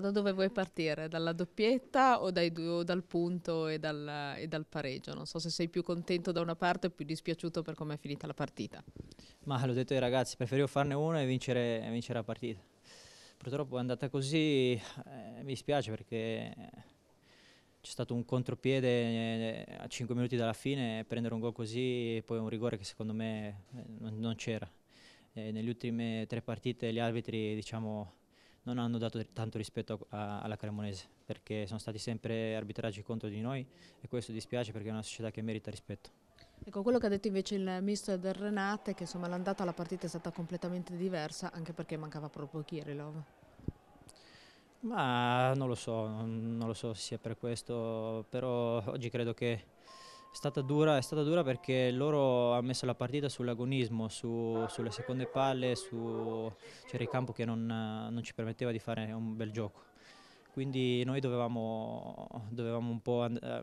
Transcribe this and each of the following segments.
Da dove vuoi partire? Dalla doppietta o, dai, o dal punto e dal, e dal, pareggio? Non so se sei più contento da una parte o più dispiaciuto per come è finita la partita. Ma l'ho detto ai ragazzi, preferivo farne uno e vincere, e vincere la partita. Purtroppo è andata così, eh, mi spiace perché c'è stato un contropiede eh, a 5 minuti dalla fine, prendere un gol così e poi un rigore che secondo me eh, non, c'era. Eh, nelle ultime tre partite gli arbitri diciamo, non hanno dato tanto rispetto a, alla Cremonese perché sono stati sempre arbitraggi contro di noi e questo dispiace perché è una società che merita rispetto. Ecco, quello che ha detto invece il mister del Renate è che l'andata alla partita è stata completamente diversa anche perché mancava proprio Kirilov. Ma non lo so, non lo so se sia per questo, però oggi credo che è stata, dura, è stata dura perché loro hanno messo la partita sull'agonismo, su, sulle seconde palle, su, c'era il campo che non, non, ci permetteva di fare un bel gioco. Quindi noi dovevamo, dovevamo un po' ehm,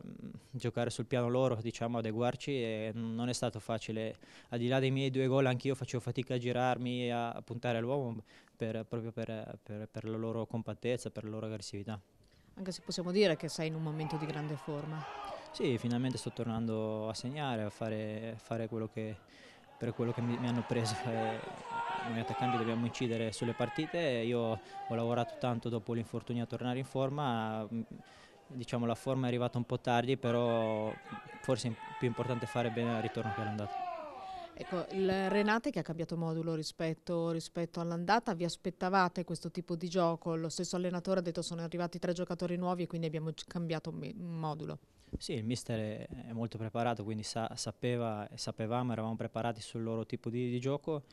giocare sul piano loro, diciamo, adeguarci e non è stato facile. Al di là dei miei due gol anch'io facevo fatica a girarmi, e a puntare all'uomo per, proprio per, per, per la loro compattezza, per la loro aggressività. Anche se possiamo dire che sei in un momento di grande forma. Sì, finalmente sto tornando a segnare, a fare, a fare quello che, per quello che mi, mi hanno preso. Eh, noi attaccanti dobbiamo incidere sulle partite. Io ho lavorato tanto dopo l'infortunio a tornare in forma. Mm, diciamo la forma è arrivata un po' tardi, però forse è più importante fare bene al ritorno che l'andata. Ecco, il Renate che ha cambiato modulo rispetto, rispetto all'andata, vi aspettavate questo tipo di gioco? Lo stesso allenatore ha detto sono arrivati tre giocatori nuovi e quindi abbiamo cambiato modulo. Sì, il mister è molto preparato, quindi sa sapeva, sapevamo, eravamo preparati sul loro tipo di, di gioco.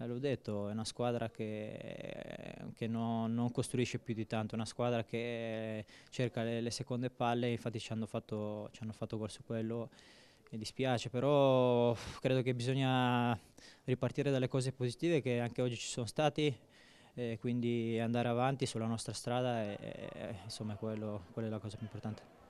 Eh, l'ho detto, è una squadra che, che no, non costruisce più di tanto, è una squadra che cerca le, le seconde palle, infatti ci hanno fatto, ci hanno fatto gol su quello mi dispiace, però credo che bisogna ripartire dalle cose positive che anche oggi ci sono stati, quindi andare avanti sulla nostra strada, e, e, insomma quello, quella è la cosa più importante.